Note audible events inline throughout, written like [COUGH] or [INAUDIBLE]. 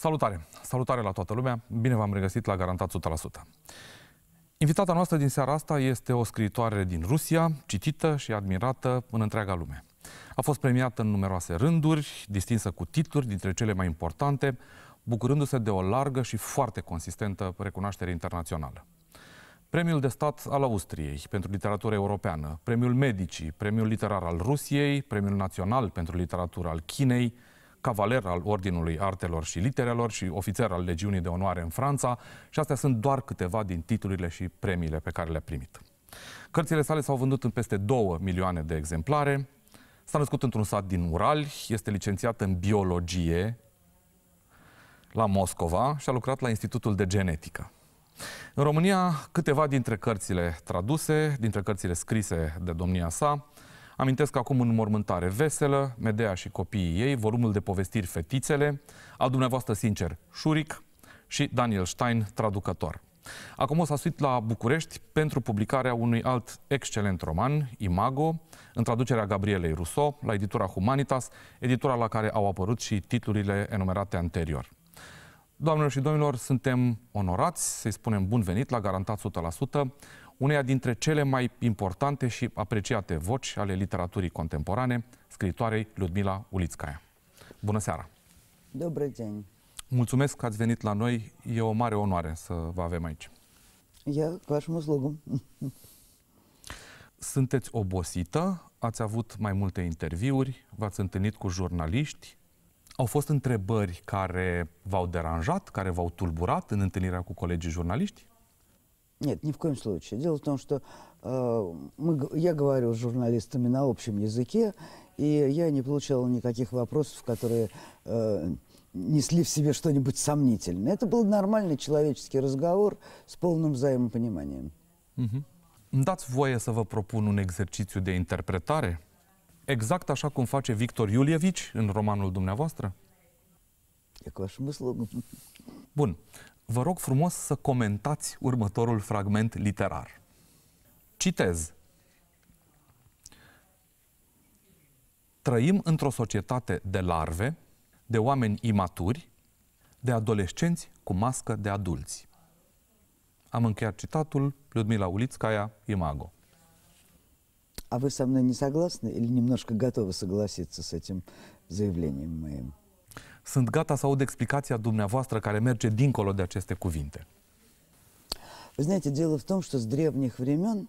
Salutare! Salutare la toată lumea! Bine v-am regăsit la Garantat 100%. Invitata noastră din seara asta este o scriitoare din Rusia, citită și admirată în întreaga lume. A fost premiată în numeroase rânduri, distinsă cu titluri dintre cele mai importante, bucurându-se de o largă și foarte consistentă recunoaștere internațională. Premiul de stat al Austriei pentru literatură europeană, premiul Medicii, premiul literar al Rusiei, premiul național pentru literatură al Chinei, cavaler al Ordinului Artelor și Literelor și ofițer al Legiunii de Onoare în Franța și astea sunt doar câteva din titlurile și premiile pe care le-a primit. Cărțile sale s-au vândut în peste 2 milioane de exemplare, s-a născut într-un sat din Ural, este licențiat în biologie la Moscova și a lucrat la Institutul de Genetică. În România, câteva dintre cărțile traduse, dintre cărțile scrise de domnia sa, Amintesc acum în mormântare veselă, Medea și copiii ei, volumul de povestiri Fetițele, al dumneavoastră sincer Șuric și Daniel Stein, traducător. Acum o să suit la București pentru publicarea unui alt excelent roman, Imago, în traducerea Gabrielei Rousseau, la editura Humanitas, editura la care au apărut și titlurile enumerate anterior. Doamnelor și domnilor, suntem onorați să-i spunem bun venit la Garantat 100%, uneia dintre cele mai importante și apreciate voci ale literaturii contemporane, scritoarei Ludmila Ulițcaia. Bună seara! Dobre dzień! Mulțumesc că ați venit la noi. E o mare onoare să vă avem aici. Ia, к вашему Sunteți obosită, ați avut mai multe interviuri, v-ați întâlnit cu jurnaliști. Au fost întrebări care v-au deranjat, care v-au tulburat în întâlnirea cu colegii jurnaliști? Нет, ни в коем случае. Дело в том, что э, мы, я говорю с журналистами на общем языке, и я не получала никаких вопросов, которые э, несли в себе что-нибудь сомнительное. Это был нормальный человеческий разговор с полным взаимопониманием. Угу. Îmi dați voie să vă де интерпретаре, exercițiu de interpretare, exact așa cum face Victor Iulievici Я к dumneavoastră? E Бун. vă rog frumos să comentați următorul fragment literar. Citez. Trăim într-o societate de larve, de oameni imaturi, de adolescenți cu mască de adulți. Am încheiat citatul Ludmila Ulițcaia, Imago. А вы со мной не согласны или немножко готовы согласиться с этим заявлением моим? Sunt gata să aud explicația dumneavoastră care merge dincolo de aceste cuvinte. Вы знаете, дело в том, что с древних времен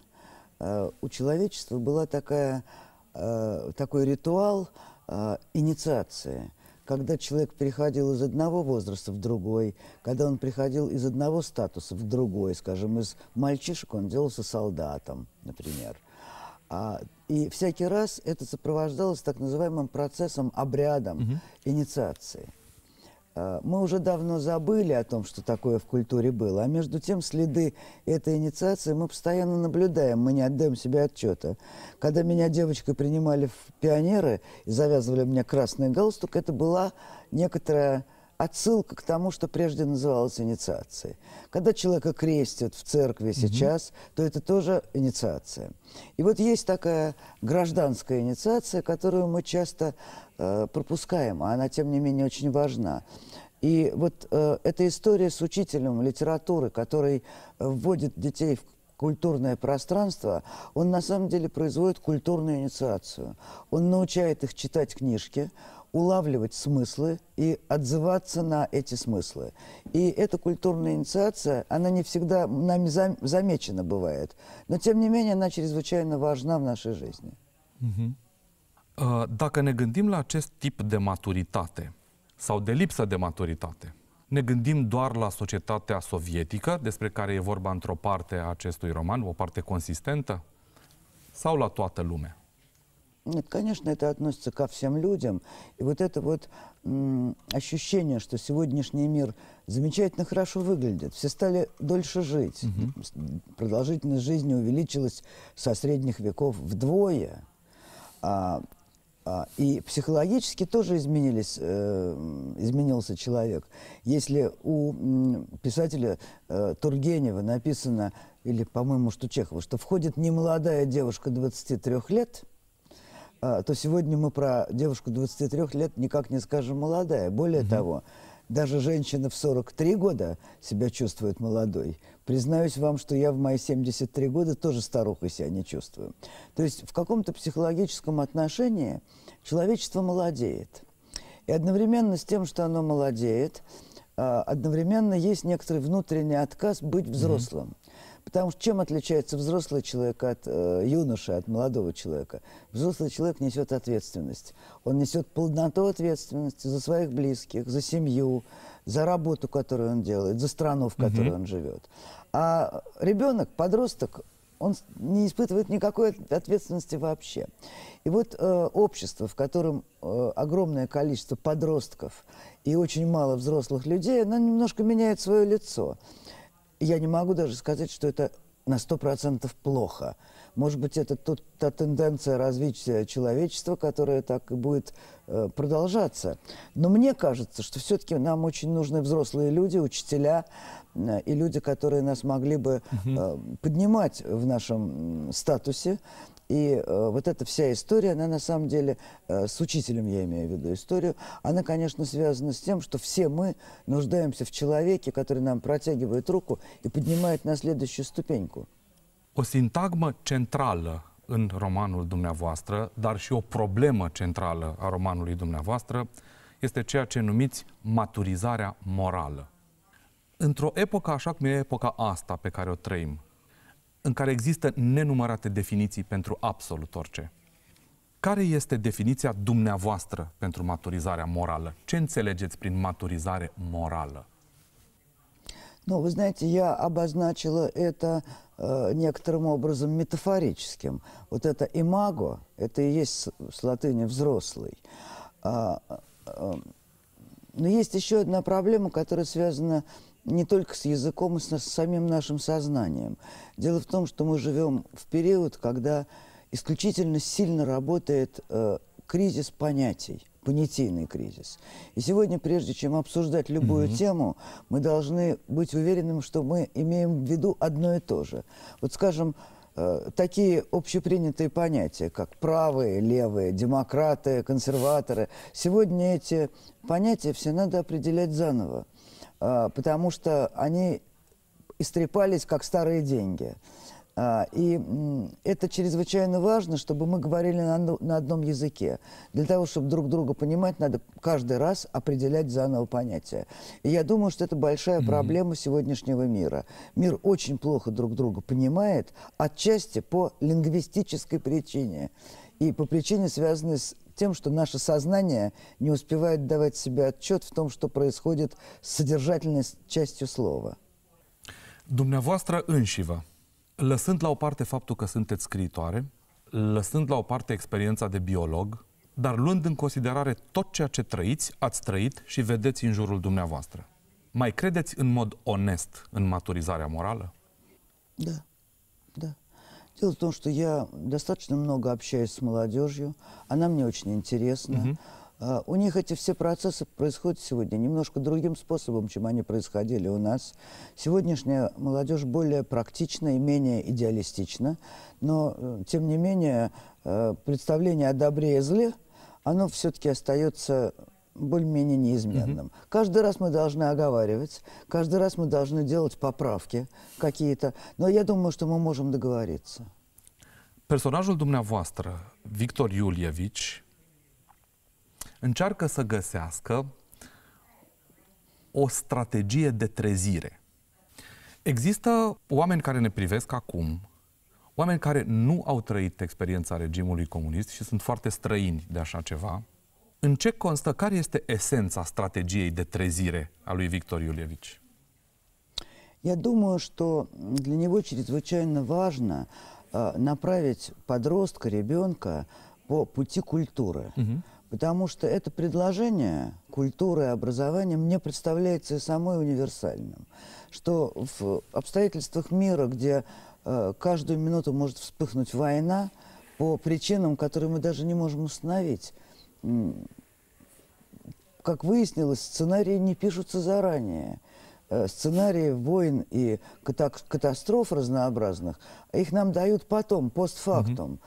э, у человечества была такая, э, такой ритуал э, инициации, когда человек переходил из одного возраста в другой, когда он приходил из одного статуса в другой, скажем, из мальчишек он делался солдатом, например – а, и всякий раз это сопровождалось так называемым процессом, обрядом угу. инициации. А, мы уже давно забыли о том, что такое в культуре было, а между тем следы этой инициации мы постоянно наблюдаем, мы не отдаем себе отчета. Когда меня девочкой принимали в пионеры и завязывали мне красный галстук, это была некоторая отсылка к тому, что прежде называлось инициацией. Когда человека крестят в церкви mm-hmm. сейчас, то это тоже инициация. И вот есть такая гражданская инициация, которую мы часто э, пропускаем, а она, тем не менее, очень важна. И вот э, эта история с учителем литературы, который вводит детей в культурное пространство, он на самом деле производит культурную инициацию. Он научает их читать книжки, улавливать смыслы и отзываться на эти смыслы. И эта культурная инициация, она не всегда нами замечена бывает, но тем не менее она чрезвычайно важна в нашей жизни. Угу. Dacă ne gândim la acest tip de maturitate sau de lipsă de maturitate, ne gândim doar la societatea sovietică, despre care e vorba într-o parte a acestui roman, o parte consistentă, sau la toată lumea? Нет, конечно, это относится ко всем людям. И вот это вот ощущение, что сегодняшний мир замечательно хорошо выглядит. Все стали дольше жить. Угу. Продолжительность жизни увеличилась со средних веков вдвое. А, а, и психологически тоже изменились, э, изменился человек. Если у писателя э, Тургенева написано, или, по-моему, что Чехова, что входит немолодая девушка 23 лет – а, то сегодня мы про девушку 23 лет никак не скажем молодая. Более угу. того, даже женщина в 43 года себя чувствует молодой. Признаюсь вам, что я в мои 73 года тоже старухой себя не чувствую. То есть в каком-то психологическом отношении человечество молодеет. И одновременно с тем, что оно молодеет, а, одновременно есть некоторый внутренний отказ быть взрослым. Mm Потому что чем отличается взрослый человек от э, юноши, от молодого человека? Взрослый человек несет ответственность. Он несет полноту ответственности за своих близких, за семью, за работу, которую он делает, за страну, в которой угу. он живет. А ребенок, подросток, он не испытывает никакой ответственности вообще. И вот э, общество, в котором э, огромное количество подростков и очень мало взрослых людей, оно немножко меняет свое лицо я не могу даже сказать, что это на сто процентов плохо. Может быть, это тут та тенденция развития человечества, которая так и будет э, продолжаться. Но мне кажется, что все-таки нам очень нужны взрослые люди, учителя э, и люди, которые нас могли бы э, поднимать в нашем статусе, И э, вот эта вся история, она на самом деле, э, с учителем я имею в виду историю, она, конечно, связана с тем, что все мы нуждаемся в человеке, который нам протягивает руку и поднимает на следующую ступеньку. O sintagmă centrală în romanul dumneavoastră, dar și o problemă centrală a romanului dumneavoastră, este ceea ce numiți maturizarea morală. Într-o epocă așa cum e epoca asta pe care o trăim, în care există nenumărate definiții pentru absolut orice. Care este definiția dumneavoastră pentru maturizarea morală? Ce înțelegeți prin maturizare morală? Nu, no, vă знаете, я обозначила это э, некоторым образом метафорическим. Вот это имаго, это и есть с латыни взрослый. Э, э, но есть еще одна проблема, которая связана не только с языком, и с, с самим нашим сознанием. Дело в том, что мы живем в период, когда исключительно сильно работает э, кризис понятий, понятийный кризис. И сегодня, прежде чем обсуждать любую угу. тему, мы должны быть уверенным, что мы имеем в виду одно и то же. Вот скажем, э, такие общепринятые понятия, как правые, левые, демократы, консерваторы, сегодня эти понятия все надо определять заново. А, потому что они истрепались, как старые деньги. А, и это чрезвычайно важно, чтобы мы говорили на одном языке. Для того, чтобы друг друга понимать, надо каждый раз определять заново понятия. И я думаю, что это большая проблема сегодняшнего мира. Мир очень плохо друг друга понимает, отчасти по лингвистической причине и по причине, связанной с тем, что наше сознание не успевает давать себе отчет в том, что происходит с содержательной частью слова. Dumneavoastră înșivă, lăsând la o parte faptul că sunteți scriitoare, lăsând la o parte experiența de biolog, dar luând în considerare tot ceea ce trăiți, ați trăit și vedeți în jurul dumneavoastră. Mai credeți în mod onest în maturizarea morală? Da, da. Дело в том, что я достаточно много общаюсь с молодежью, она мне очень интересна. Угу. у них эти все процессы происходят сегодня немножко другим способом, чем они происходили у нас. Сегодняшняя молодежь более практична и менее идеалистична, но, э, тем не менее, э, представление о добре и зле, оно все-таки остается более-менее неизменным. Mm -hmm. Каждый раз мы должны оговаривать, каждый раз мы должны делать поправки какие-то, но я думаю, что мы можем договориться. Personajul dumneavoastră, Victor Iulievici, încearcă să găsească o strategie de trezire. Există oameni care ne privesc acum, oameni care nu au trăit experiența regimului comunist și sunt foarte străini de așa ceva, În ce constă, care este esența strategiei de трезире а lui Виктор Юльевич? Я думаю, что для него чрезвычайно важно э, направить подростка, ребенка по пути культуры. Угу. Потому что это предложение культуры и образования мне представляется и самой универсальным. Что в обстоятельствах мира, где э, каждую минуту может вспыхнуть война, по причинам, которые мы даже не можем установить, как выяснилось, сценарии не пишутся заранее. Э, сценарии войн и катастроф разнообразных, их нам дают потом, постфактум. Mm-hmm.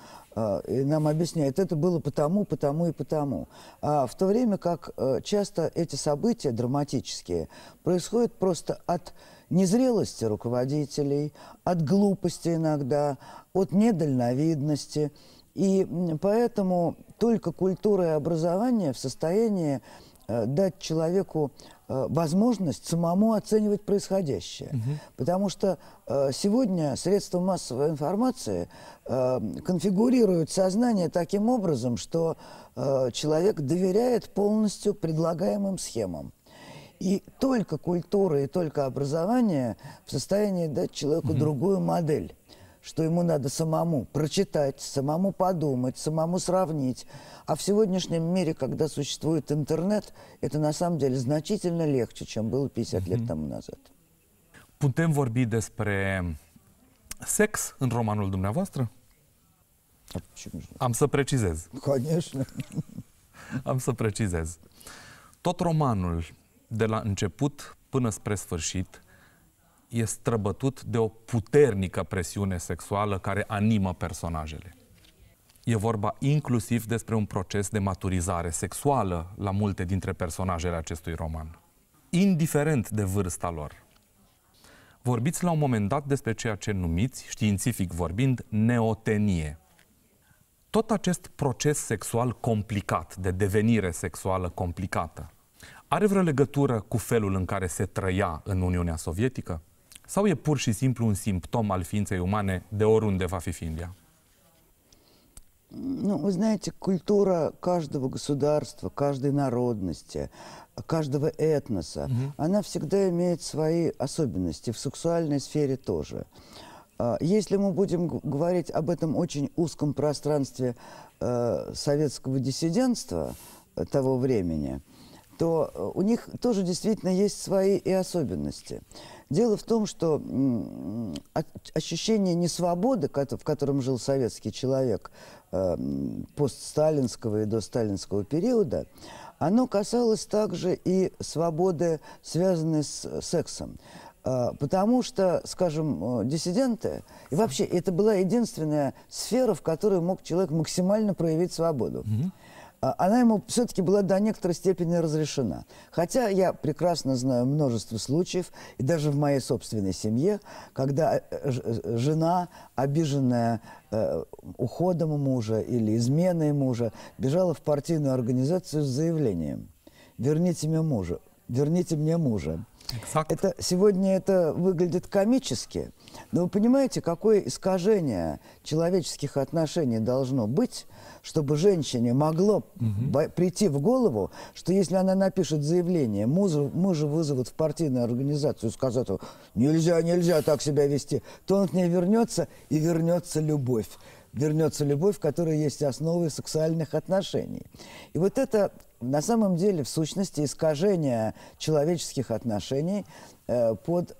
И нам объясняют, это было потому, потому и потому. А в то время как э, часто эти события драматические происходят просто от незрелости руководителей, от глупости иногда, от недальновидности – и поэтому только культура и образование в состоянии э, дать человеку э, возможность самому оценивать происходящее. Угу. Потому что э, сегодня средства массовой информации конфигурируют сознание таким образом, что человек доверяет полностью предлагаемым схемам. И только культура и только образование в состоянии дать человеку угу. другую модель что ему надо самому прочитать, самому подумать, самому сравнить. А в сегодняшнем мире, когда существует интернет, это на самом деле значительно легче, чем было 50 лет тому назад. Putem vorbi despre sex în romanul dumneavoastră? А Am să precizez. Конечно. [LAUGHS] Am să precizez. Tot romanul, de la început până spre sfârșit, e străbătut de o puternică presiune sexuală care animă personajele. E vorba inclusiv despre un proces de maturizare sexuală la multe dintre personajele acestui roman, indiferent de vârsta lor. Vorbiți la un moment dat despre ceea ce numiți, științific vorbind, neotenie. Tot acest proces sexual complicat, de devenire sexuală complicată, are vreo legătură cu felul în care se trăia în Uniunea Sovietică? Sau e pur și simplu un simptom al ființei umane de oriunde va fi fiind Ну, вы знаете, культура каждого государства, каждой народности, каждого этноса, Mm -hmm. она всегда имеет свои особенности, в сексуальной сфере тоже. А, если мы будем говорить об этом очень узком пространстве э, советского диссидентства э, того времени, э, то э, у них тоже действительно есть свои и особенности. Дело в том, что ощущение несвободы, в котором жил советский человек э, постсталинского и досталинского периода, оно касалось также и свободы, связанной с э, сексом. Потому что, скажем, диссиденты, и вообще это была единственная сфера, в которой мог человек максимально проявить свободу. Mm-hmm. А, она ему все-таки была до некоторой степени разрешена. Хотя я прекрасно знаю множество случаев, и даже в моей собственной семье, когда э, э, э, жена, обиженная уходом мужа или изменой мужа, бежала в партийную организацию с заявлением «Верните мне мужа». Верните мне мужа. Exactly. Это, сегодня это выглядит комически, но вы понимаете, какое искажение человеческих отношений должно быть, чтобы женщине могло угу. прийти в голову, что если она напишет заявление, мужа, мужа вызовут в партийную организацию, сказать, нельзя, нельзя так себя вести, то он к ней вернется, и вернется любовь. Вернется любовь, которой есть основы сексуальных отношений. И вот это на самом деле в сущности искажение человеческих отношений э, под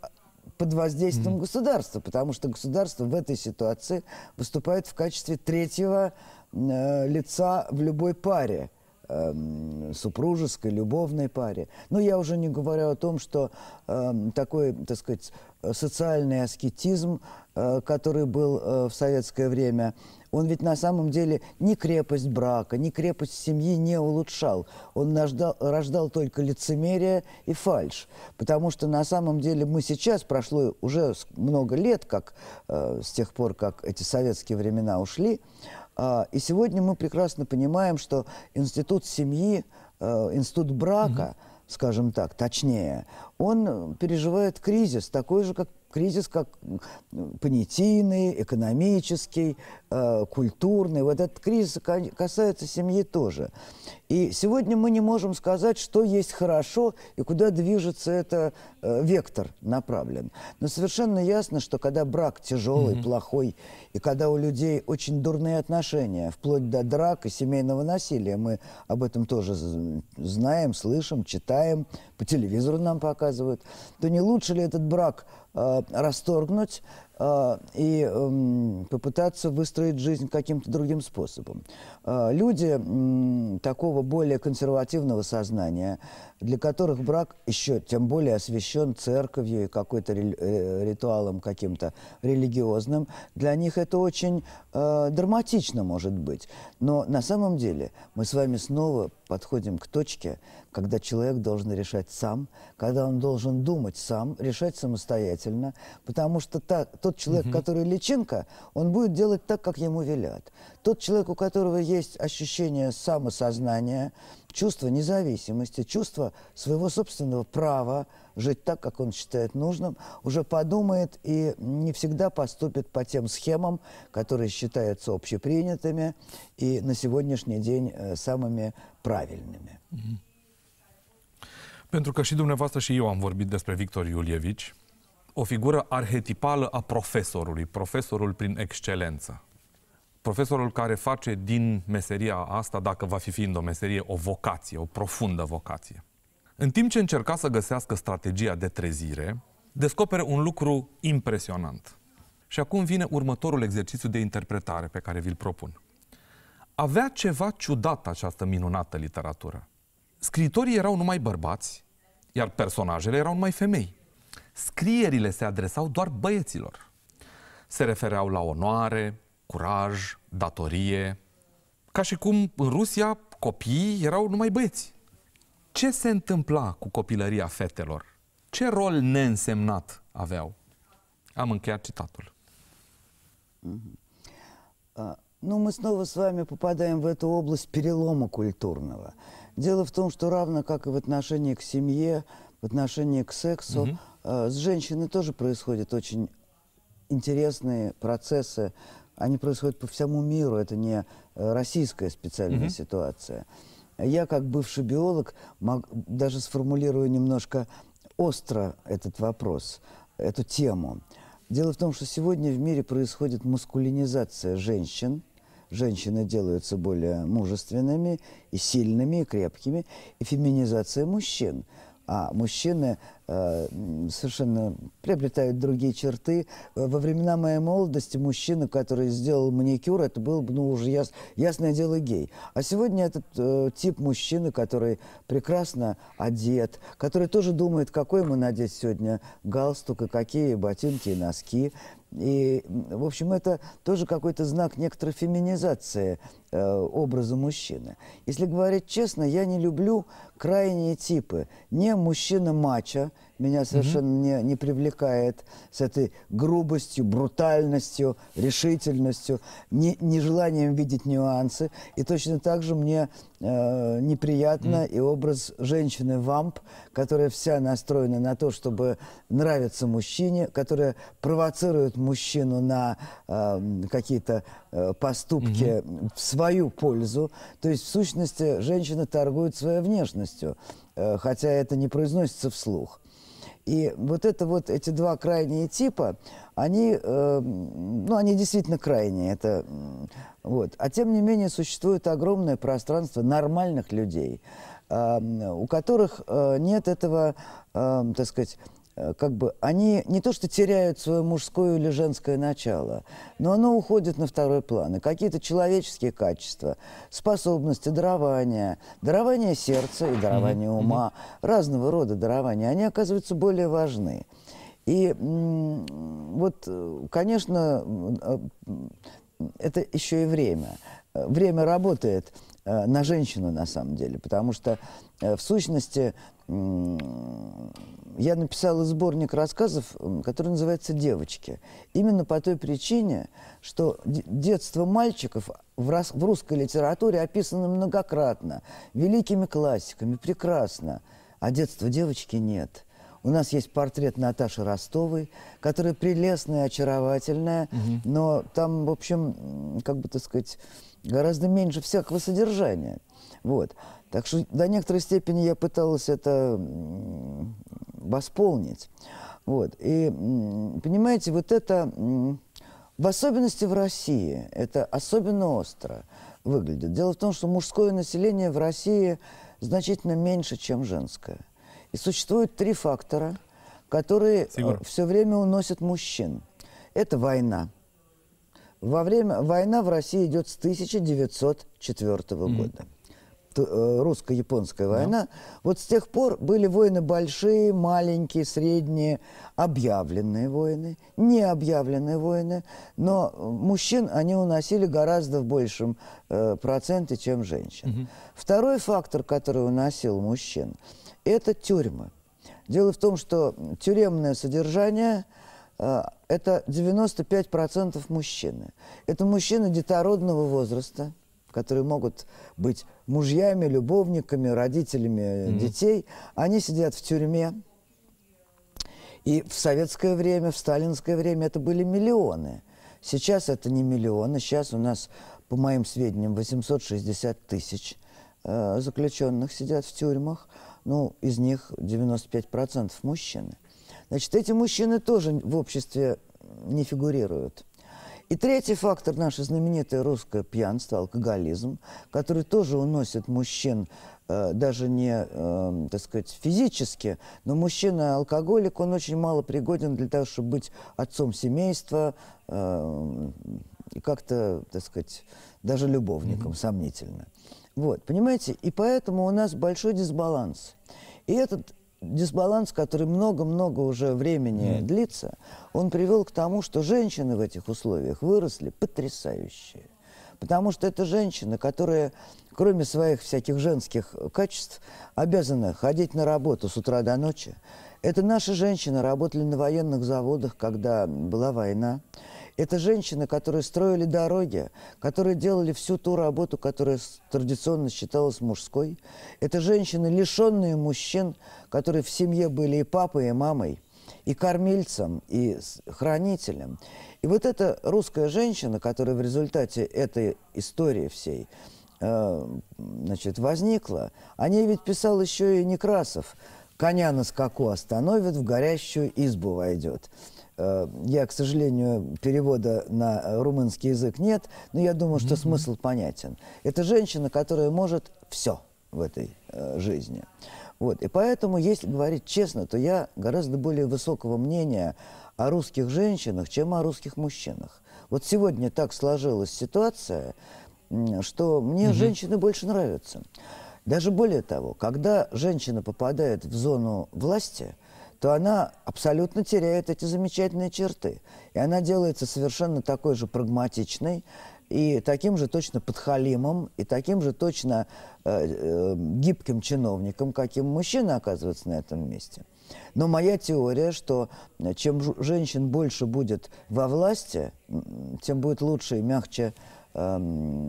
под воздействием mm государства, потому что государство в этой ситуации выступает в качестве третьего э, лица в любой паре. Эм, супружеской, любовной паре. Но я уже не говорю о том, что э, такой, так сказать, социальный аскетизм, э, который был э, в советское время, он ведь на самом деле ни крепость брака, ни крепость семьи не улучшал. Он наждал, рождал только лицемерие и фальш. Потому что на самом деле мы сейчас, прошло уже много лет, как, э, с тех пор, как эти советские времена ушли, а, и сегодня мы прекрасно понимаем, что институт семьи, э, институт брака, скажем так, точнее, он переживает кризис такой же, как кризис как понятийный, экономический, э, культурный. Вот этот кризис касается семьи тоже. И сегодня мы не можем сказать, что есть хорошо и куда движется этот э, вектор направлен. Но совершенно ясно, что когда брак тяжелый, mm-hmm. плохой, и когда у людей очень дурные отношения, вплоть до драк и семейного насилия, мы об этом тоже знаем, слышим, читаем, по телевизору нам показывают, то не лучше ли этот брак Э, расторгнуть а, и эм, попытаться выстроить жизнь каким-то другим способом. А, люди такого более консервативного сознания, для которых брак еще тем более освящен церковью и какой-то э, ритуалом каким-то религиозным, для них это очень э, драматично может быть. Но на самом деле мы с вами снова подходим к точке, когда человек должен решать сам, когда он должен думать сам, решать самостоятельно, потому что так тот человек, угу. который личинка, он будет делать так, как ему велят. Тот человек, у которого есть ощущение самосознания, чувство независимости, чувство своего собственного права жить так, как он считает нужным, уже подумает и не всегда поступит по тем схемам, которые считаются общепринятыми и на сегодняшний день э, самыми правильными. Pentru că și dumneavoastră și eu am vorbit despre Victor Iulievici, o figură arhetipală a profesorului, profesorul prin excelență. Profesorul care face din meseria asta, dacă va fi fiind o meserie, o vocație, o profundă vocație. În timp ce încerca să găsească strategia de trezire, descoperă un lucru impresionant. Și acum vine următorul exercițiu de interpretare pe care vi-l propun. Avea ceva ciudat această minunată literatură. Scritorii erau numai bărbați, iar personajele erau numai femei. Scrierile se adresau doar băieților. Se refereau la onoare, curaj, datorie, ca și cum în Rusia copiii erau numai băieți. Ce se întâmpla cu copilăria fetelor? Ce rol neînsemnat aveau? Am încheiat citatul. Ну, мы снова с вами попадаем в эту область перелома культурного. Дело в том, что равно как и в отношении к семье, в отношении к сексу. Угу. С женщиной тоже происходят очень интересные процессы. Они происходят по всему миру. Это не э, российская специальная угу. ситуация. Я, как бывший биолог, мог, даже сформулирую немножко остро этот вопрос, эту тему. Дело в том, что сегодня в мире происходит маскулинизация женщин. Женщины делаются более мужественными и сильными, и крепкими, и феминизация мужчин – а мужчины э, совершенно приобретают другие черты. Э, во времена моей молодости мужчина, который сделал маникюр, это был, бы ну, уже яс, ясное дело гей. А сегодня этот э, тип мужчины, который прекрасно одет, который тоже думает, какой ему надеть сегодня галстук и какие ботинки и носки. И, в общем, это тоже какой-то знак некоторой феминизации э, образа мужчины. Если говорить честно, я не люблю крайние типы. Не мужчина-мачо, меня совершенно угу. не, не привлекает с этой грубостью, брутальностью, решительностью, не, нежеланием видеть нюансы. И точно так же мне э, неприятно угу. и образ женщины вамп, которая вся настроена на то, чтобы нравиться мужчине, которая провоцирует мужчину на э, какие-то э, поступки угу. в свою пользу. То есть в сущности женщина торгует своей внешностью э, хотя это не произносится вслух. И вот это вот, эти два крайние типа, они, э, ну, они действительно крайние. Это, вот. А тем не менее существует огромное пространство нормальных людей, э, у которых э, нет этого, э, так сказать, Э, как бы, они не то что теряют свое мужское или женское начало, но оно уходит на второй план. И какие-то человеческие качества, способности, дарования, дарование сердца и дарование ума, разного рода дарования, они оказываются более важны. И вот, э, конечно, э, это еще и время. Время работает на женщину на самом деле, потому что в сущности я написала сборник рассказов, который называется «Девочки». Именно по той причине, что детство мальчиков в, русской литературе описано многократно, великими классиками, прекрасно, а детства девочки нет. У нас есть портрет Наташи Ростовой, которая прелестная, очаровательная, угу. но там, в общем, как бы так сказать, гораздо меньше всякого содержания. Вот. Так что до некоторой степени я пыталась это восполнить. Вот. И, понимаете, вот это, в особенности в России, это особенно остро выглядит. Дело в том, что мужское население в России значительно меньше, чем женское. И существует три фактора, которые Сигур. Э, все время уносят мужчин. Это война. Во время, война в России идет с 1904 mm -hmm. года. Э, русско-японская ну. война, да. вот с тех пор были войны большие, маленькие, средние, объявленные войны, необъявленные войны, но мужчин они уносили гораздо в большем э, проценте, чем женщин. Угу. Второй фактор, который уносил мужчин, это тюрьмы. Дело в том, что тюремное содержание э, это 95% мужчины. Это мужчины детородного возраста – которые могут быть мужьями, любовниками, родителями mm-hmm. детей, они сидят в тюрьме. И в советское время, в сталинское время это были миллионы. Сейчас это не миллионы, сейчас у нас, по моим сведениям, 860 тысяч э, заключенных сидят в тюрьмах. Ну, из них 95% мужчины. Значит, эти мужчины тоже в обществе не фигурируют. И третий фактор – наше знаменитое русское пьянство, алкоголизм, который тоже уносит мужчин э, даже не, э, так сказать, физически, но мужчина-алкоголик, он очень мало пригоден для того, чтобы быть отцом семейства э, и как-то, так сказать, даже любовником, mm-hmm. сомнительно. Вот, понимаете? И поэтому у нас большой дисбаланс. И этот дисбаланс, который много-много уже времени mm. длится, он привел к тому, что женщины в этих условиях выросли потрясающие. Потому что это женщины, которые, кроме своих всяких женских качеств, обязаны ходить на работу с утра до ночи. Это наши женщины работали на военных заводах, когда была война. Это женщины, которые строили дороги, которые делали всю ту работу, которая традиционно считалась мужской. Это женщины, лишенные мужчин, которые в семье были и папой, и мамой, и кормильцем, и хранителем. И вот эта русская женщина, которая в результате этой истории всей э, значит, возникла, о ней ведь писал еще и Некрасов. «Коня на скаку остановит, в горящую избу войдет». Э, я, к сожалению, перевода на э, румынский язык нет, но я думаю, что mm -hmm. смысл понятен. Это женщина, которая может все в этой э, жизни. Вот. И поэтому, если говорить честно, то я гораздо более высокого мнения о русских женщинах, чем о русских мужчинах. Вот сегодня так сложилась ситуация, что мне угу. женщины больше нравятся. Даже более того, когда женщина попадает в зону власти, то она абсолютно теряет эти замечательные черты. И она делается совершенно такой же прагматичной, и таким же точно подхалимом, и таким же точно э, э, гибким чиновником, каким мужчина оказывается на этом месте. Но моя теория, что э, чем женщин больше будет во власти, тем будет лучше и мягче э,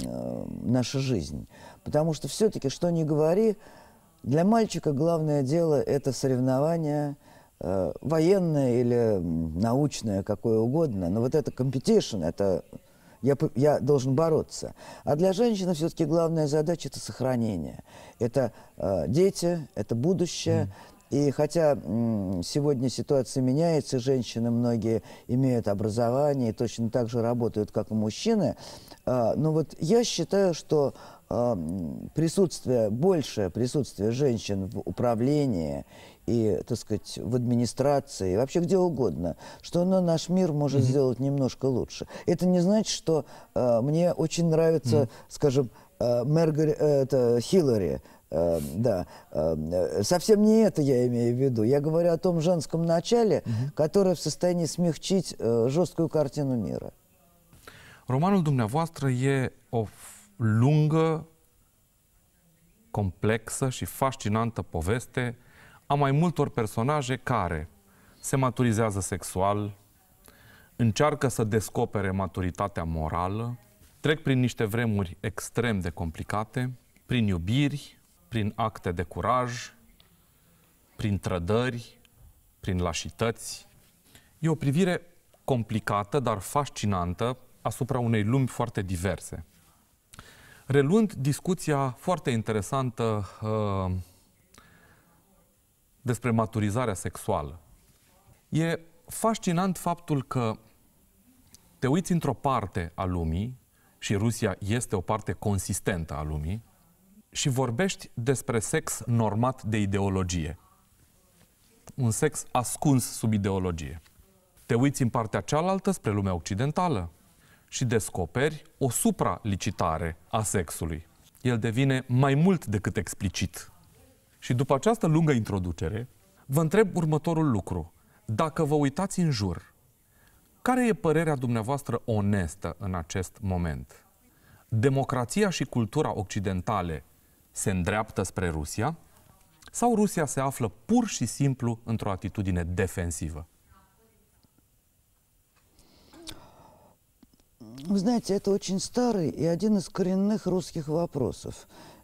э, наша жизнь. Потому что все-таки, что ни говори, для мальчика главное дело – это соревнование – э, военное или научное, какое угодно, но вот это компетишн, это я, я должен бороться. А для женщины все-таки главная задача – это сохранение. Это э, дети, это будущее. Mm. И хотя сегодня ситуация меняется, женщины многие имеют образование и точно так же работают, как и мужчины, э, но вот я считаю, что э, присутствие, большее присутствие женщин в управлении и, так сказать, в администрации, и вообще где угодно, что оно ну, наш мир может mm-hmm. сделать немножко лучше. Это не значит, что э, мне очень нравится, mm-hmm. скажем, э, Мергер, э, это Хиллари, Э, да, э, совсем не это я имею в виду. Я говорю о том женском начале, угу. Uh которое в состоянии смягчить э, жесткую картину мира. Romanul dumneavoastră e o lungă, complexă și fascinantă poveste a mai multor personaje care se maturizează sexual, încearcă să descopere maturitatea morală, trec prin niște vremuri extrem de complicate, prin iubiri, prin acte de curaj, prin trădări, prin lașități. E o privire complicată, dar fascinantă, asupra unei lumi foarte diverse. Reluând discuția foarte interesantă uh, despre maturizarea sexuală. E fascinant faptul că te uiți într-o parte a lumii, și Rusia este o parte consistentă a lumii, și vorbești despre sex normat de ideologie. Un sex ascuns sub ideologie. Te uiți în partea cealaltă spre lumea occidentală și descoperi o supralicitare a sexului. El devine mai mult decât explicit. Și după această lungă introducere, vă întreb următorul lucru. Dacă vă uitați în jur, care e părerea dumneavoastră onestă în acest moment? Democrația și cultura occidentale se îndreaptă spre Rusia sau Rusia se află pur și simplu într-o atitudine defensivă? Вы знаете, это очень старый и один из коренных русских вопросов.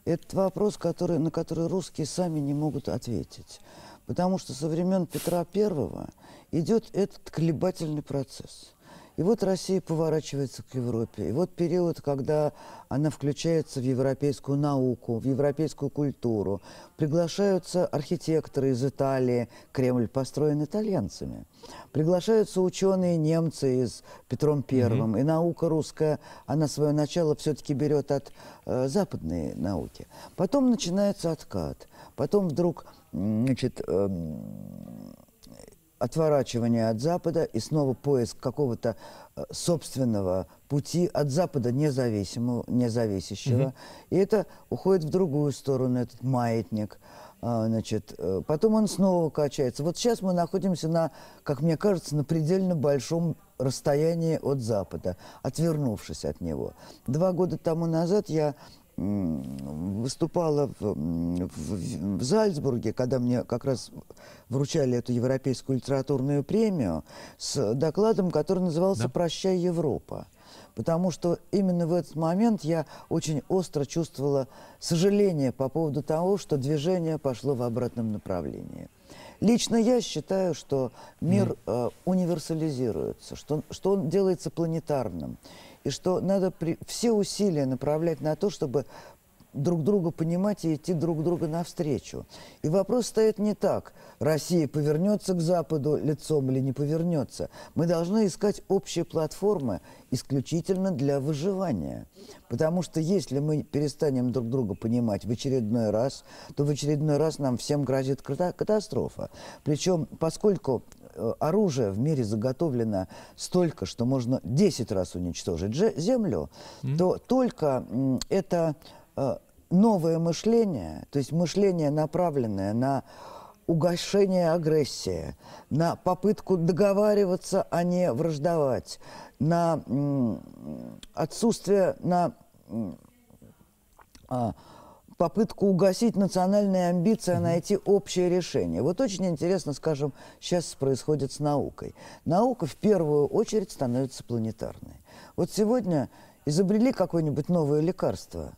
Это вопрос, который, на который русские сами не могут ответить. Потому что со времен Петра I идет этот колебательный процесс. И вот Россия поворачивается к Европе. И вот период, когда она включается в европейскую науку, в европейскую культуру. Приглашаются архитекторы из Италии, Кремль построен итальянцами. Приглашаются ученые немцы из Петром Первым. Mm-hmm. И наука русская, она свое начало все-таки берет от э, западной науки. Потом начинается откат. Потом вдруг, значит, э, отворачивание от Запада и снова поиск какого-то э, собственного пути от Запада независимого, независящего. Mm -hmm. И это уходит в другую сторону, этот маятник. Э, значит, э, потом он снова качается. Вот сейчас мы находимся на, как мне кажется, на предельно большом расстоянии от Запада, отвернувшись от него. Два года тому назад я выступала в, в, в Зальцбурге, когда мне как раз вручали эту европейскую литературную премию, с докладом, который назывался да? «Прощай, Европа». Потому что именно в этот момент я очень остро чувствовала сожаление по поводу того, что движение пошло в обратном направлении. Лично я считаю, что мир э, универсализируется, что, что он делается планетарным и что надо при... все усилия направлять на то, чтобы друг друга понимать и идти друг друга навстречу. И вопрос стоит не так, Россия повернется к Западу лицом или не повернется. Мы должны искать общие платформы исключительно для выживания. Потому что если мы перестанем друг друга понимать в очередной раз, то в очередной раз нам всем грозит ката катастрофа. Причем, поскольку Э, оружия в мире заготовлено столько, что можно 10 раз уничтожить Землю, mm. то только это э, новое мышление, то есть мышление, направленное на угошение агрессии, на попытку договариваться, а не враждовать, на отсутствие, на а, попытку угасить национальные амбиции, а найти общее решение. Вот очень интересно, скажем, сейчас происходит с наукой. Наука в первую очередь становится планетарной. Вот сегодня изобрели какое-нибудь новое лекарство,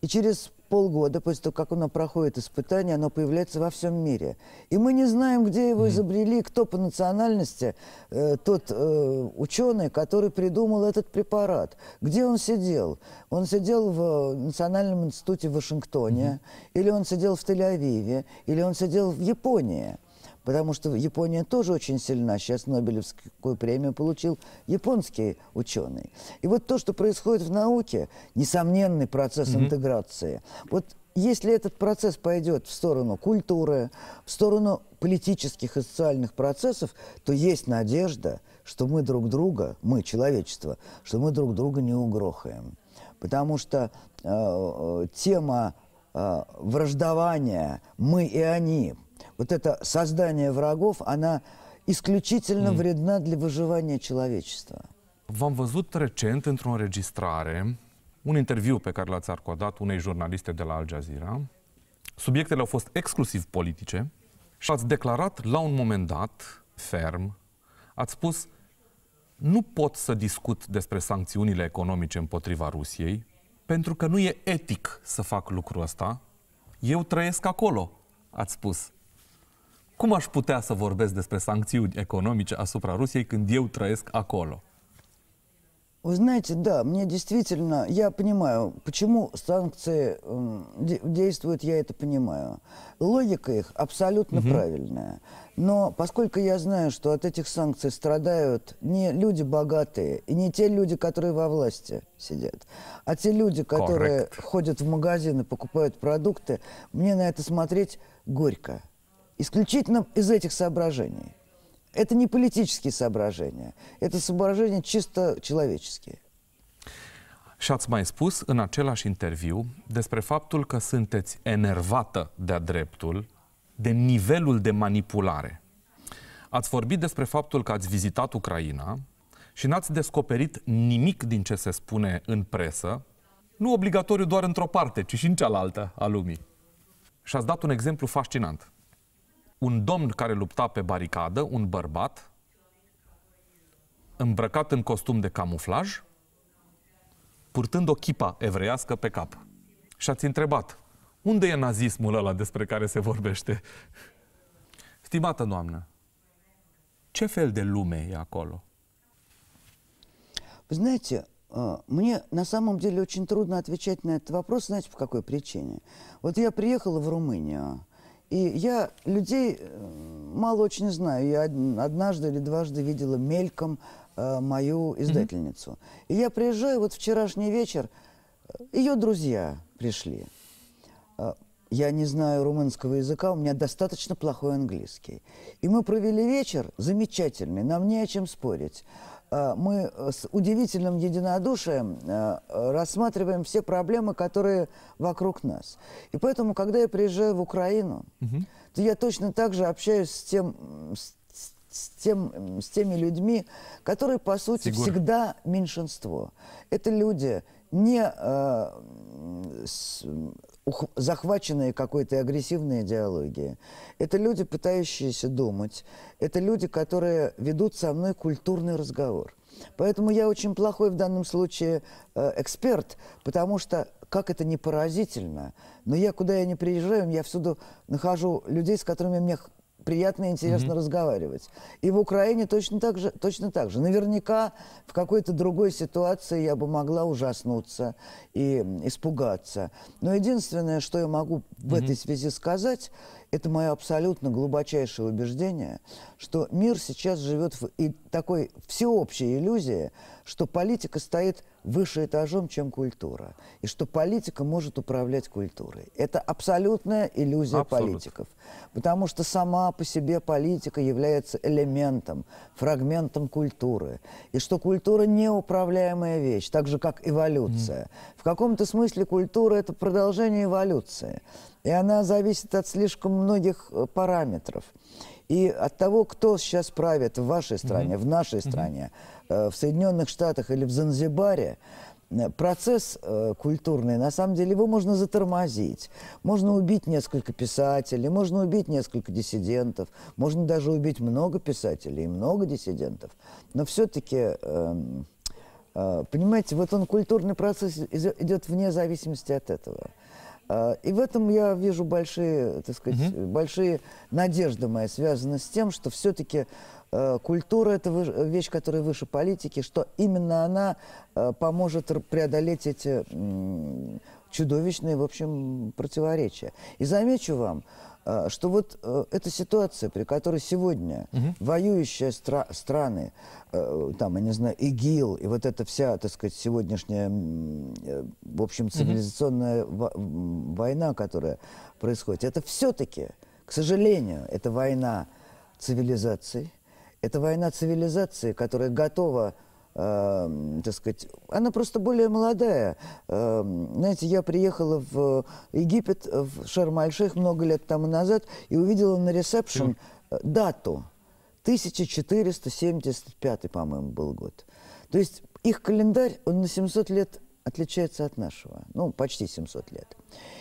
и через полгода после того, как оно проходит испытание, оно появляется во всем мире. И мы не знаем, где его изобрели, кто по национальности э, тот э, ученый, который придумал этот препарат. Где он сидел? Он сидел в э, Национальном институте в Вашингтоне, mm-hmm. или он сидел в Тель-Авиве, или он сидел в Японии. Потому что Япония тоже очень сильна. Сейчас Нобелевскую премию получил японский ученый. И вот то, что происходит в науке, несомненный процесс mm-hmm. интеграции. Вот если этот процесс пойдет в сторону культуры, в сторону политических и социальных процессов, то есть надежда, что мы друг друга, мы, человечество, что мы друг друга не угрохаем. Потому что э, э тема э, враждования «мы и они» вот это создание врагов, она исключительно mm. вредна для выживания человечества. Вам văzut recent într-o înregistrare un interviu pe care l-ați acordat unei jurnaliste de la Al Jazeera. Subiectele au fost exclusiv politice și ați declarat la un moment dat, ferm, ați spus nu pot să discut despre sancțiunile economice împotriva Rusiei, pentru că nu e etic să fac lucrul ăsta. Eu trăiesc acolo, ați spus. Cum aș putea să vorbesc despre sancțiuni economice asupra Rusiei când eu trăiesc acolo? Вы знаете, да, мне действительно, я понимаю, почему санкции действуют, я это понимаю. Логика их абсолютно угу. правильная. Но поскольку я знаю, что от этих санкций страдают не люди богатые и не те люди, которые во власти сидят, а те люди, которые Correct. ходят в магазины, покупают продукты, мне на это смотреть горько. Исключительно из этих соображений. Это не политические соображения, это соображения чисто человеческие. Și ați mai spus în același interviu despre faptul că sunteți enervată de-a dreptul de nivelul de manipulare. Ați vorbit despre faptul că ați vizitat Ucraina și n-ați descoperit nimic din ce se spune în presă, nu obligatoriu doar într-o parte, ci și în cealaltă a lumii. Și ați dat un exemplu fascinant un domn care lupta pe baricadă, un bărbat, îmbrăcat în costum de camuflaj, purtând o chipa evreiască pe cap. Și ați întrebat, unde e nazismul ăla despre care se vorbește? Stimată doamnă, ce fel de lume e acolo? знаете, мне на самом деле очень трудно отвечать на этот вопрос, знаете, по какой причине? Вот я приехала в Румынию, И я людей э, мало очень знаю. Я однажды или дважды видела мельком э, мою издательницу. Mm-hmm. И я приезжаю, вот вчерашний вечер, э, ее друзья пришли. Э, я не знаю румынского языка, у меня достаточно плохой английский. И мы провели вечер замечательный, нам не о чем спорить. Э, мы э, с удивительным единодушием э, рассматриваем все проблемы, которые вокруг нас. И поэтому, когда я приезжаю в Украину, угу. то я точно так же общаюсь с тем, с с, тем, с теми людьми, которые, по сути, Фигура. всегда меньшинство. Это люди не э, с, захваченные какой-то агрессивной идеологией. Это люди, пытающиеся думать. Это люди, которые ведут со мной культурный разговор. Поэтому я очень плохой в данном случае э, эксперт, потому что, как это не поразительно, но я, куда я не приезжаю, я всюду нахожу людей, с которыми мне приятно и интересно mm-hmm. разговаривать. И в Украине точно так, же, точно так же. Наверняка в какой-то другой ситуации я бы могла ужаснуться и испугаться. Но единственное, что я могу mm-hmm. в этой связи сказать, это мое абсолютно глубочайшее убеждение, что мир сейчас живет в и такой всеобщей иллюзии, что политика стоит выше этажом, чем культура, и что политика может управлять культурой. Это абсолютная иллюзия Абсолют. политиков, потому что сама по себе политика является элементом, фрагментом культуры, и что культура неуправляемая вещь, так же как эволюция. Mm. В каком-то смысле культура это продолжение эволюции и она зависит от слишком многих э, параметров. И от того, кто сейчас правит в вашей стране, mm-hmm. в нашей стране, mm-hmm. в Соединенных Штатах или в Занзибаре, э, процесс культурный, на самом деле, его можно затормозить. Можно убить несколько писателей, можно убить несколько диссидентов, можно даже убить много писателей и много диссидентов. Но все-таки, эм, понимаете, вот он, культурный процесс идет вне зависимости от этого. А, и в этом я вижу большие, так сказать, угу. большие надежды мои, связаны с тем, что все-таки Э, культура – это вещь, которая выше политики, что именно она э, поможет преодолеть эти чудовищные, в общем, противоречия. И замечу вам, э, что вот эта ситуация, при которой сегодня угу. воюющие стра страны, там, я не знаю, ИГИЛ и вот эта вся, так сказать, сегодняшняя, в общем, цивилизационная угу. война, которая происходит, это все-таки, к сожалению, это война цивилизаций, это война цивилизации, которая готова, э, так сказать, она просто более молодая. Э, знаете, я приехала в Египет, в Шарм-Аль-Шейх много лет тому назад и увидела на ресепшн э, дату. 1475, по-моему, был год. То есть их календарь, он на 700 лет отличается от нашего. Ну, почти 700 лет.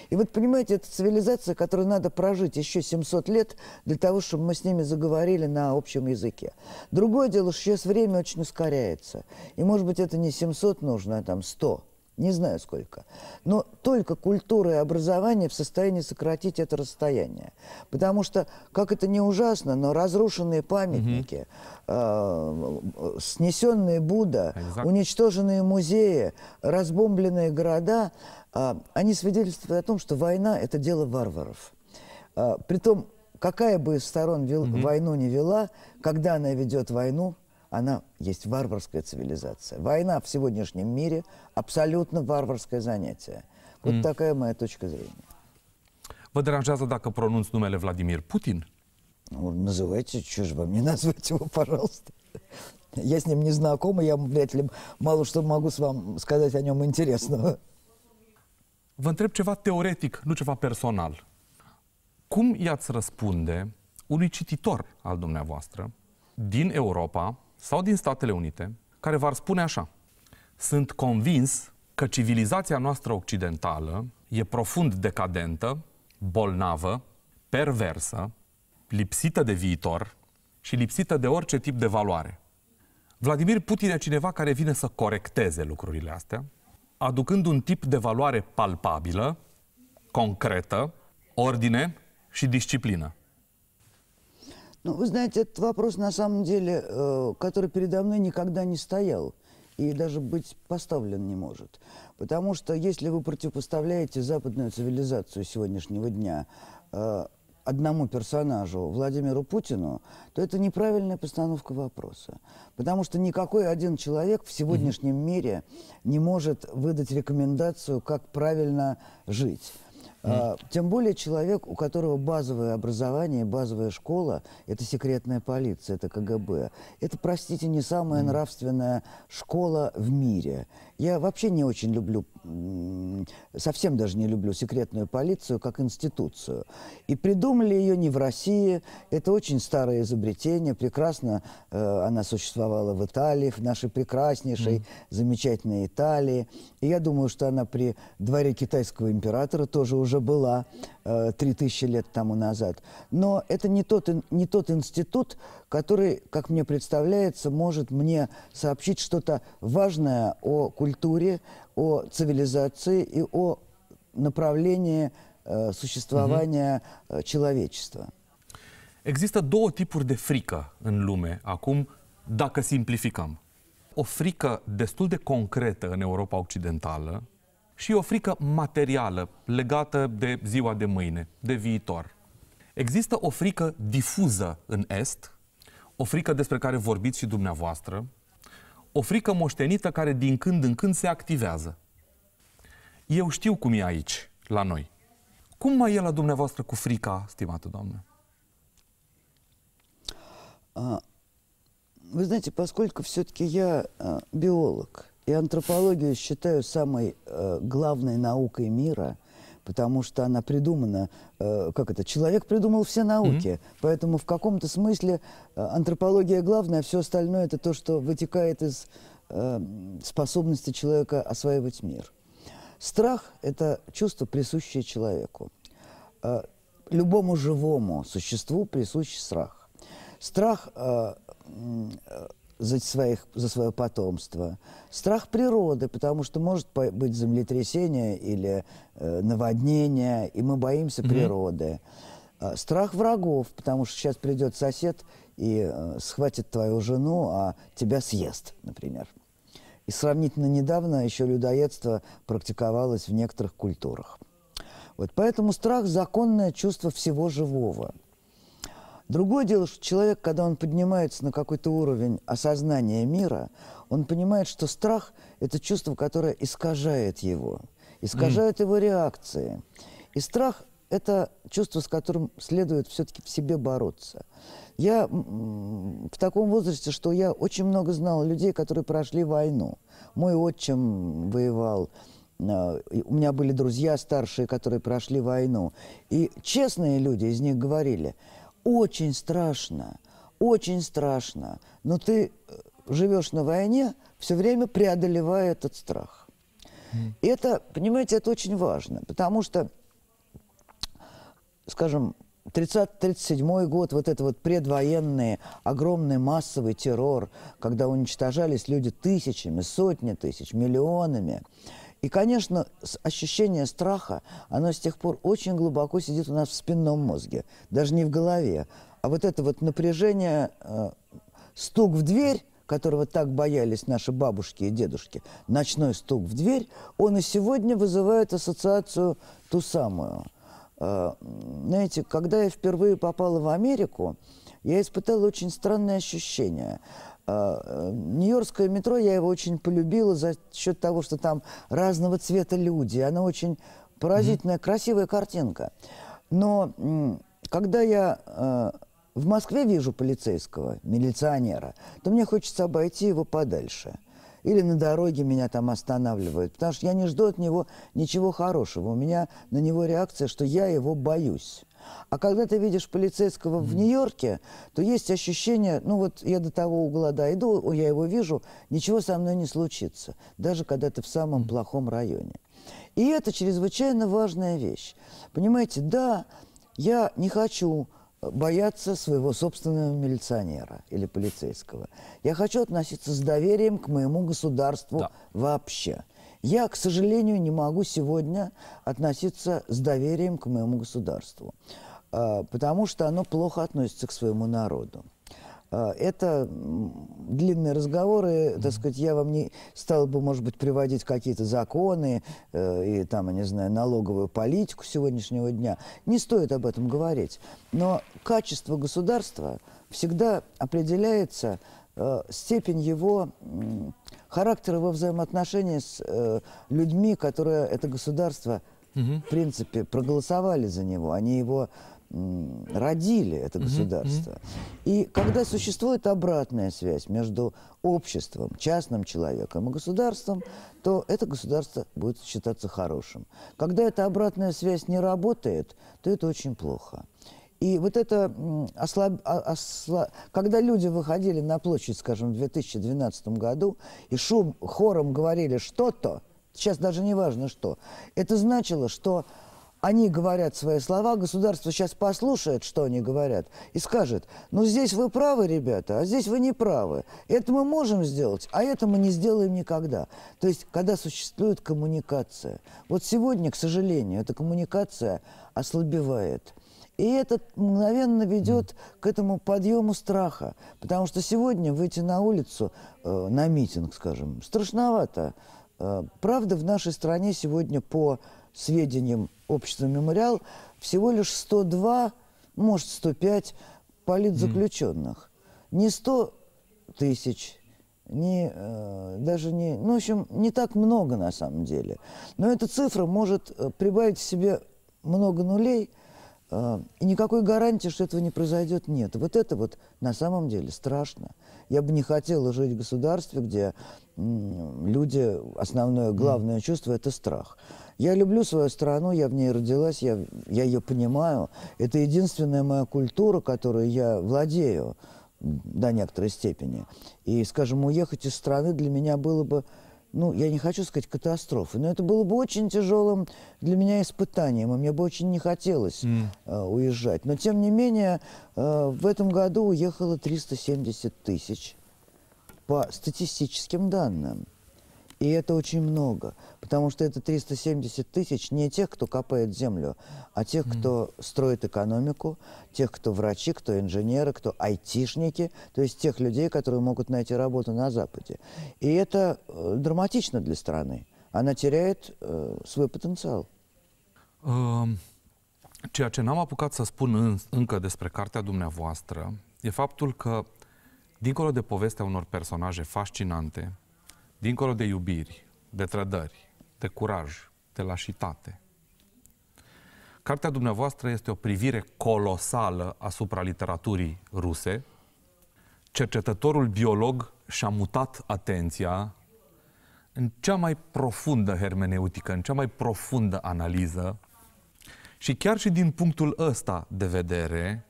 И вот, понимаете, это цивилизация, которой надо прожить еще 700 лет для того, чтобы мы с ними заговорили на общем языке. Другое дело, что сейчас время очень ускоряется. И, может быть, это не 700 нужно, а там 100 не знаю сколько. Но только культура и образование в состоянии сократить это расстояние. Потому что, как это не ужасно, но разрушенные памятники, угу. э, снесенные Будда, exactly. уничтоженные музеи, разбомбленные города, э, они свидетельствуют о том, что война – это дело варваров. Э, притом, какая бы из сторон вел, угу. войну не вела, когда она ведет войну – она есть варварская цивилизация. Война в сегодняшнем мире абсолютно варварское занятие. Вот mm. такая моя точка зрения. Vă deranjează dacă pronunț numele Vladimir Putin? Ну, называйте, что же вам, не [LAUGHS] назвать его, пожалуйста. Я с ним не знаком, и я, вряд ли, мало что могу с вам сказать о нем интересного. Vă întreb ceva теоретик, nu ceva personal. Cum i-ați răspunde unui cititor al dumneavoastră din Europa, sau din Statele Unite care v-ar spune așa. Sunt convins că civilizația noastră occidentală e profund decadentă, bolnavă, perversă, lipsită de viitor și lipsită de orice tip de valoare. Vladimir Putin e cineva care vine să corecteze lucrurile astea, aducând un tip de valoare palpabilă, concretă, ordine și disciplină. Ну, вы знаете, этот вопрос, на самом деле, э, который передо мной никогда не стоял и даже быть поставлен не может. Потому что если вы противопоставляете западную цивилизацию сегодняшнего дня э, одному персонажу, Владимиру Путину, то это неправильная постановка вопроса. Потому что никакой один человек в сегодняшнем мире не может выдать рекомендацию, как правильно жить. А, тем более человек, у которого базовое образование, базовая школа, это секретная полиция, это КГБ. Это, простите, не самая нравственная школа в мире. Я вообще не очень люблю совсем даже не люблю секретную полицию как институцию. И придумали ее не в России. Это очень старое изобретение. Прекрасно э, она существовала в Италии, в нашей прекраснейшей, mm. замечательной Италии. И я думаю, что она при дворе китайского императора тоже уже была. 3000 э, лет тому назад. Но это не тот, не тот институт, который, как мне представляется, может мне сообщить что-то важное о культуре, о цивилизации и о направлении sуществования э, uh-huh. Э, человечества. Există două tipuri de frică în lume, acum, dacă simplificăm. O frică destul de concretă în Europa Occidentală, și o frică materială legată de ziua de mâine, de viitor. Există o frică difuză în Est, o frică despre care vorbiți și dumneavoastră, o frică moștenită care din când în când se activează. Eu știu cum e aici, la noi. Cum mai e la dumneavoastră cu frica, stimată doamnă? Э, вы знаете, că все eu biolog. Uh, И антропологию считаю самой э, главной наукой мира, потому что она придумана, э, как это, человек придумал все науки, mm-hmm. поэтому в каком-то смысле э, антропология главная, а все остальное это то, что вытекает из э, способности человека осваивать мир. Страх – это чувство, присущее человеку. Э, любому живому существу присущ страх. Страх э, э за, своих, за свое потомство, страх природы, потому что может быть землетрясение или э, наводнение, и мы боимся угу. природы. А, страх врагов, потому что сейчас придет сосед и э, схватит твою жену, а тебя съест, например. И сравнительно недавно еще людоедство практиковалось в некоторых культурах. Вот поэтому страх – законное чувство всего живого – Другое дело, что человек, когда он поднимается на какой-то уровень осознания мира, он понимает, что страх – это чувство, которое искажает его, искажает mm. его реакции. И страх – это чувство, с которым следует все-таки в себе бороться. Я в таком возрасте, что я очень много знала людей, которые прошли войну. Мой отчим воевал, э, у меня были друзья старшие, которые прошли войну. И честные люди из них говорили – очень страшно, очень страшно, но ты э, живешь на войне, все время преодолевая этот страх. И это, понимаете, это очень важно, потому что, скажем, 30-37 год, вот это вот предвоенный огромный массовый террор, когда уничтожались люди тысячами, сотни тысяч, миллионами. И, конечно, ощущение страха, оно с тех пор очень глубоко сидит у нас в спинном мозге, даже не в голове. А вот это вот напряжение, э, стук в дверь, которого так боялись наши бабушки и дедушки, ночной стук в дверь, он и сегодня вызывает ассоциацию ту самую. Э, знаете, когда я впервые попала в Америку, я испытала очень странное ощущение. А, э, Нью-Йоркское метро, я его очень полюбила за счет того, что там разного цвета люди. Она очень поразительная, mm-hmm. красивая картинка. Но когда я э, в Москве вижу полицейского, милиционера, то мне хочется обойти его подальше. Или на дороге меня там останавливают. Потому что я не жду от него ничего хорошего. У меня на него реакция, что я его боюсь. А когда ты видишь полицейского в Нью-Йорке, то есть ощущение, ну вот я до того угла дойду, я его вижу, ничего со мной не случится, даже когда ты в самом плохом районе. И это чрезвычайно важная вещь. Понимаете, да, я не хочу э, бояться своего собственного милиционера или полицейского. Я хочу относиться с доверием к моему государству да. вообще. Я, к сожалению, не могу сегодня относиться с доверием к моему государству, а, потому что оно плохо относится к своему народу. А, это длинные разговоры, так сказать, я вам не стал бы, может быть, приводить какие-то законы э, и там, я не знаю, налоговую политику сегодняшнего дня. Не стоит об этом говорить. Но качество государства всегда определяется Э, степень его характера, его взаимоотношений с э, людьми, которые это государство, угу. в принципе, проголосовали за него. Они его родили это государство. угу. И когда существует обратная связь между обществом, частным человеком и государством, то это государство будет считаться хорошим. Когда эта обратная связь не работает, то это очень плохо. И вот это, ослаб... А, осла... когда люди выходили на площадь, скажем, в 2012 году, и шум хором говорили что-то, сейчас даже не важно что, это значило, что они говорят свои слова, государство сейчас послушает, что они говорят, и скажет, ну здесь вы правы, ребята, а здесь вы не правы. Это мы можем сделать, а это мы не сделаем никогда. То есть, когда существует коммуникация. Вот сегодня, к сожалению, эта коммуникация ослабевает. И это мгновенно ведет к этому подъему страха. Потому что сегодня выйти на улицу, э, на митинг, скажем, страшновато. Э, правда, в нашей стране сегодня, по сведениям общества «Мемориал», всего лишь 102, может, 105 политзаключенных. Не 100 тысяч, не, э, даже не, ну, в общем, не так много на самом деле. Но эта цифра может э, прибавить в себе много нулей – а, и никакой гарантии, что этого не произойдет, нет. Вот это вот на самом деле страшно. Я бы не хотела жить в государстве, где люди, основное, главное чувство – это страх. Я люблю свою страну, я в ней родилась, я, я ее понимаю. Это единственная моя культура, которую я владею до некоторой степени. И, скажем, уехать из страны для меня было бы ну, я не хочу сказать катастрофы, но это было бы очень тяжелым для меня испытанием, и мне бы очень не хотелось mm. э, уезжать. Но, тем не менее, э, в этом году уехало 370 тысяч по статистическим данным. И это очень много, потому что это 370 тысяч не тех, кто копает землю, а тех, mm. кто строит экономику, тех, кто врачи, кто инженеры, кто айтишники, то есть тех людей, которые могут найти работу на Западе. И это э, драматично для страны. Она теряет э, свой потенциал. Um, ceea ce n-am apucat să spun în, încă despre cartea dumneavoastră e faptul că, dincolo de povestea unor personaje fascinante, Dincolo de iubiri, de trădări, de curaj, de lașitate. Cartea dumneavoastră este o privire colosală asupra literaturii ruse. Cercetătorul biolog și-a mutat atenția în cea mai profundă hermeneutică, în cea mai profundă analiză și chiar și din punctul ăsta de vedere,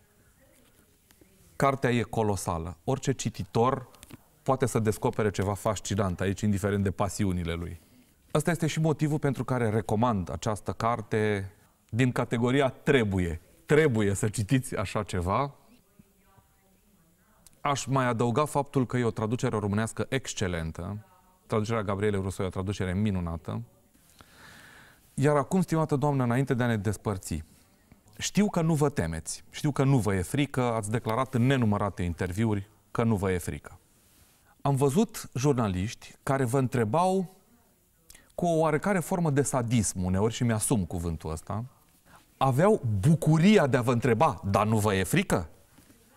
cartea e colosală. Orice cititor poate să descopere ceva fascinant aici, indiferent de pasiunile lui. Ăsta este și motivul pentru care recomand această carte din categoria trebuie. Trebuie să citiți așa ceva. Aș mai adăuga faptul că e o traducere românească excelentă. Traducerea Gabrielei Russo e o traducere minunată. Iar acum, stimată doamnă, înainte de a ne despărți, știu că nu vă temeți, știu că nu vă e frică, ați declarat în nenumărate interviuri că nu vă e frică. Am văzut jurnaliști care vă întrebau cu o oarecare formă de sadism uneori și mi-asum cuvântul ăsta, aveau bucuria de a vă întreba, dar nu vă e frică?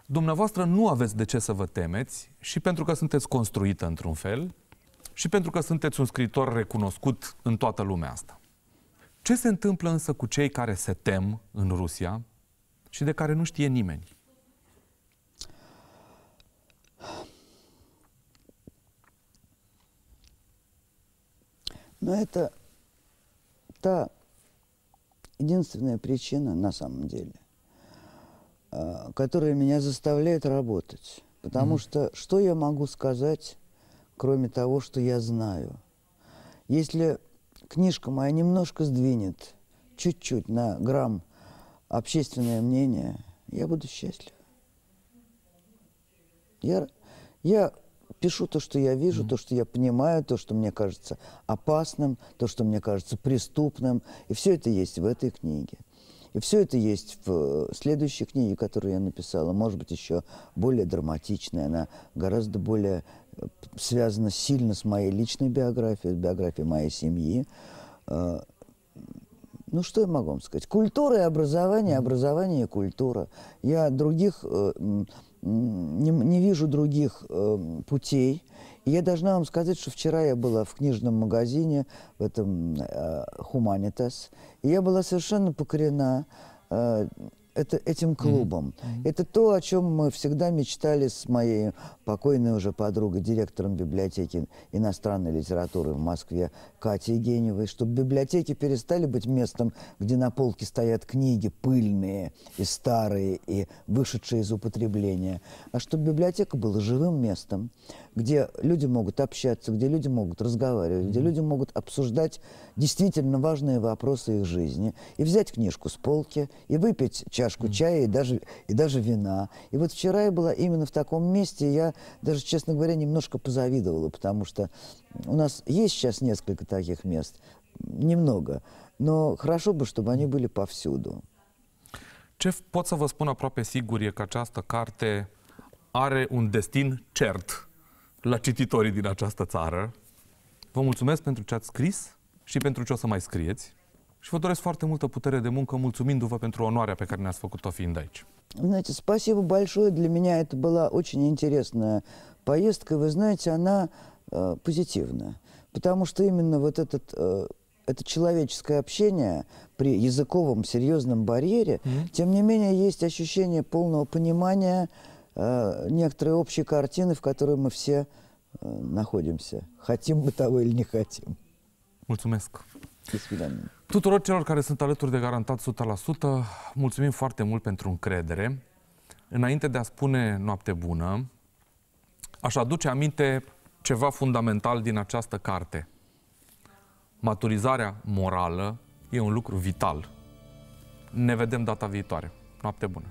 Dumneavoastră nu aveți de ce să vă temeți și pentru că sunteți construită într-un fel și pentru că sunteți un scriitor recunoscut în toată lumea asta. Ce se întâmplă însă cu cei care se tem în Rusia și de care nu știe nimeni? Но это та единственная причина на самом деле, а, которая меня заставляет работать. Потому mm-hmm. что что я могу сказать, кроме того, что я знаю? Если книжка моя немножко сдвинет чуть-чуть на грамм общественное мнение, я буду счастлив. Я, я пишу то, что я вижу, то, что я понимаю, то, что мне кажется опасным, то, что мне кажется преступным. И все это есть в этой книге. И все это есть в э, следующей книге, которую я написала. Может быть, еще более драматичная. Она гораздо более э, связана сильно с моей личной биографией, с биографией моей семьи. Э, ну, что я могу вам сказать? Культура и образование, образование и культура. Я других не, не вижу других э, путей. И я должна вам сказать, что вчера я была в книжном магазине, в этом э, Humanitas, и я была совершенно покорена э, это, этим клубом. Mm-hmm. Это то, о чем мы всегда мечтали с моей покойной уже подругой, директором библиотеки иностранной литературы в Москве Катей Геневой, чтобы библиотеки перестали быть местом, где на полке стоят книги пыльные и старые, и вышедшие из употребления, а чтобы библиотека была живым местом, где люди могут общаться, где люди могут разговаривать, mm-hmm. где люди могут обсуждать действительно важные вопросы их жизни, и взять книжку с полки, и выпить чай чашку чая и даже, и даже вина. И вот вчера я была именно в таком месте, я даже, честно говоря, немножко позавидовала, потому что у нас есть сейчас несколько таких мест, немного, но хорошо бы, чтобы они были повсюду. Ce pot să vă spun aproape sigur e că această carte are un destin cert la cititorii din această țară. Vă mulțumesc pentru ce ați scris și pentru ce o să mai scrieți și vă doresc foarte multă putere de muncă, mulțumindu-vă pentru onoarea pe care ne-ați făcut-o fiind aici. Знаете, спасибо большое. Для меня это была очень интересная поездка. Вы знаете, она э, позитивна. Потому что именно вот этот, э, это человеческое общение при языковом серьезном барьере, mm-hmm. тем не менее, есть ощущение полного понимания э, некоторой общей картины, в которой мы все э, находимся. Хотим мы того или не хотим. До свидания. Tuturor celor care sunt alături de Garantat 100%, mulțumim foarte mult pentru încredere. Înainte de a spune noapte bună, aș aduce aminte ceva fundamental din această carte. Maturizarea morală e un lucru vital. Ne vedem data viitoare. Noapte bună!